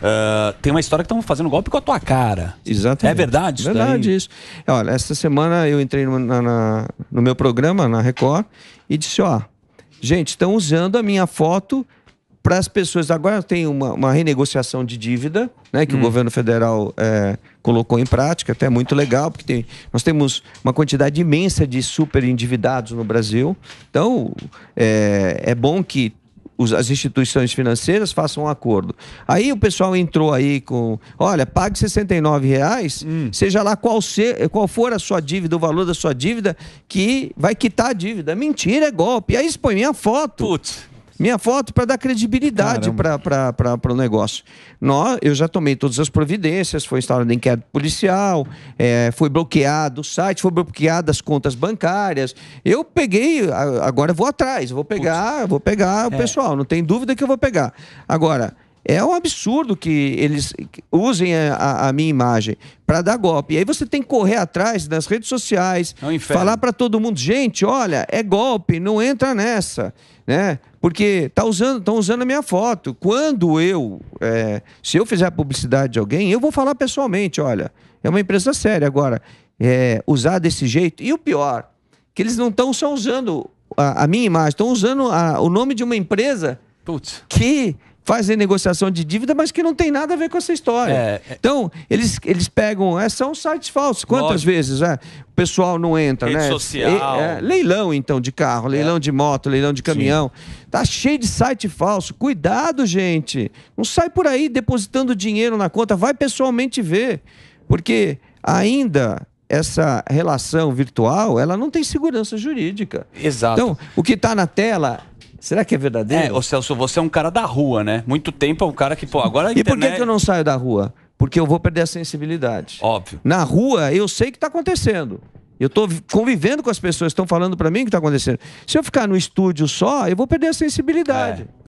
Uh, tem uma história que estão fazendo golpe com a tua cara. Exatamente. É verdade isso Verdade daí? isso. É, olha, essa semana eu entrei no, na, na, no meu programa, na Record, e disse, ó, gente, estão usando a minha foto para as pessoas. Agora tem uma, uma, renegociação de dívida, né, que hum. o governo federal é, colocou em prática, até muito legal, porque tem, nós temos uma quantidade imensa de super endividados no Brasil. Então, é, é bom que as instituições financeiras façam um acordo. Aí o pessoal entrou aí com, olha, pague 69 reais, hum. seja lá qual, ser, qual for a sua dívida, o valor da sua dívida, que vai quitar a dívida. Mentira, é golpe. Aí expõe minha foto. Putz minha foto para dar credibilidade para o negócio. Nós, eu já tomei todas as providências, foi instalado inquérito policial, é, foi bloqueado o site, foi bloqueado as contas bancárias. Eu peguei, agora vou atrás, vou pegar, Putz. vou pegar o é. pessoal, não tem dúvida que eu vou pegar. Agora, é um absurdo que eles usem a, a minha imagem para dar golpe. E aí você tem que correr atrás das redes sociais, é falar para todo mundo, gente, olha, é golpe, não entra nessa, né? Porque tá usando, estão usando a minha foto. Quando eu, é, se eu fizer publicidade de alguém, eu vou falar pessoalmente, olha, é uma empresa séria agora. É, usar desse jeito. E o pior, que eles não estão só usando a, a minha imagem, estão usando a, o nome de uma empresa Putz. que fazem negociação de dívida, mas que não tem nada a ver com essa história. É, é, então, eles, eles pegam, é, são sites falsos. Quantas lógico. vezes é, o pessoal não entra, Rede né? social. É, leilão, então, de carro, é. leilão de moto, leilão de caminhão. Sim. Tá cheio de site falso. Cuidado, gente. Não sai por aí depositando dinheiro na conta, vai pessoalmente ver. Porque ainda essa relação virtual, ela não tem segurança jurídica. Exato. Então, o que está na tela Será que é verdadeiro? É, ô Celso, você é um cara da rua, né? Muito tempo é um cara que, pô, agora. Internet... E por que, que eu não saio da rua? Porque eu vou perder a sensibilidade. Óbvio. Na rua, eu sei o que está acontecendo. Eu estou convivendo com as pessoas, estão falando para mim o que está acontecendo. Se eu ficar no estúdio só, eu vou perder a sensibilidade. É.